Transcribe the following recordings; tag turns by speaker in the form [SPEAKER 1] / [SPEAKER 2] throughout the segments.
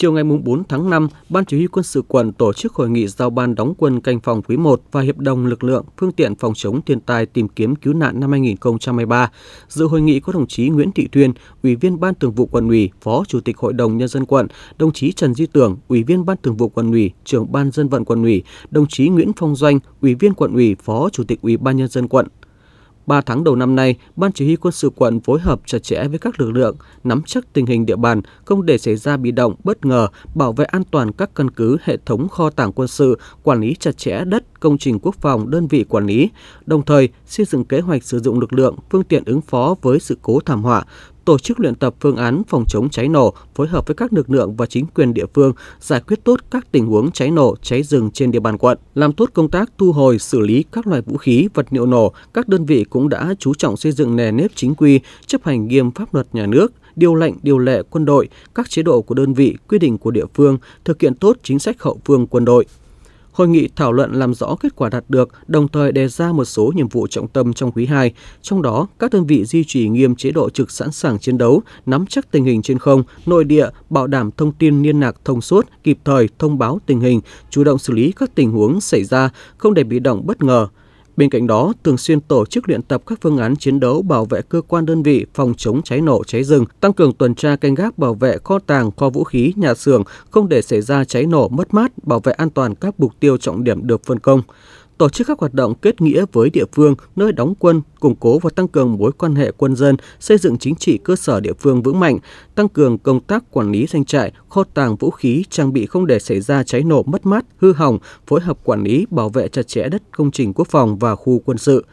[SPEAKER 1] Chiều ngày 4 tháng 5, Ban Chỉ huy quân sự quận tổ chức hội nghị giao ban đóng quân canh phòng quý 1 và hiệp đồng lực lượng phương tiện phòng chống thiên tai tìm kiếm cứu nạn năm 2023. Dự hội nghị có đồng chí Nguyễn Thị Thuyên, Ủy viên Ban Thường vụ Quận ủy, Phó Chủ tịch Hội đồng nhân dân quận, đồng chí Trần Duy Tưởng, Ủy viên Ban Thường vụ Quận ủy, Trưởng ban Dân vận Quận ủy, đồng chí Nguyễn Phong Doanh, Ủy viên Quận ủy, Phó Chủ tịch Ủy ban nhân dân quận 3 tháng đầu năm nay, Ban Chỉ huy quân sự quận phối hợp chặt chẽ với các lực lượng, nắm chắc tình hình địa bàn, không để xảy ra bị động, bất ngờ, bảo vệ an toàn các căn cứ, hệ thống kho tàng quân sự, quản lý chặt chẽ đất, công trình quốc phòng đơn vị quản lý, đồng thời xây dựng kế hoạch sử dụng lực lượng, phương tiện ứng phó với sự cố thảm họa, tổ chức luyện tập phương án phòng chống cháy nổ, phối hợp với các lực lượng và chính quyền địa phương giải quyết tốt các tình huống cháy nổ, cháy rừng trên địa bàn quận, làm tốt công tác thu hồi, xử lý các loại vũ khí, vật liệu nổ. Các đơn vị cũng đã chú trọng xây dựng nề nếp chính quy, chấp hành nghiêm pháp luật nhà nước, điều lệnh, điều lệ quân đội, các chế độ của đơn vị, quy định của địa phương, thực hiện tốt chính sách hậu phương quân đội. Hội nghị thảo luận làm rõ kết quả đạt được, đồng thời đề ra một số nhiệm vụ trọng tâm trong quý 2, trong đó các đơn vị duy trì nghiêm chế độ trực sẵn sàng chiến đấu, nắm chắc tình hình trên không, nội địa, bảo đảm thông tin liên lạc thông suốt, kịp thời thông báo tình hình, chủ động xử lý các tình huống xảy ra, không để bị động bất ngờ, Bên cạnh đó, thường xuyên tổ chức luyện tập các phương án chiến đấu bảo vệ cơ quan đơn vị phòng chống cháy nổ cháy rừng, tăng cường tuần tra canh gác bảo vệ kho tàng, kho vũ khí, nhà xưởng, không để xảy ra cháy nổ mất mát, bảo vệ an toàn các mục tiêu trọng điểm được phân công tổ chức các hoạt động kết nghĩa với địa phương nơi đóng quân, củng cố và tăng cường mối quan hệ quân dân, xây dựng chính trị cơ sở địa phương vững mạnh, tăng cường công tác quản lý doanh trại, kho tàng vũ khí, trang bị không để xảy ra cháy nổ mất mát, hư hỏng, phối hợp quản lý, bảo vệ chặt chẽ đất công trình quốc phòng và khu quân sự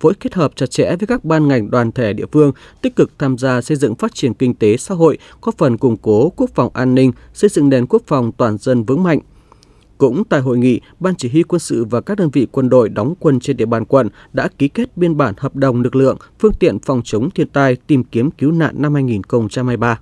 [SPEAKER 1] phối kết hợp chặt chẽ với các ban ngành đoàn thể địa phương, tích cực tham gia xây dựng phát triển kinh tế xã hội, góp phần củng cố quốc phòng an ninh, xây dựng nền quốc phòng toàn dân vững mạnh, cũng tại hội nghị, Ban Chỉ huy quân sự và các đơn vị quân đội đóng quân trên địa bàn quận đã ký kết biên bản hợp đồng lực lượng, phương tiện phòng chống thiên tai tìm kiếm cứu nạn năm 2023.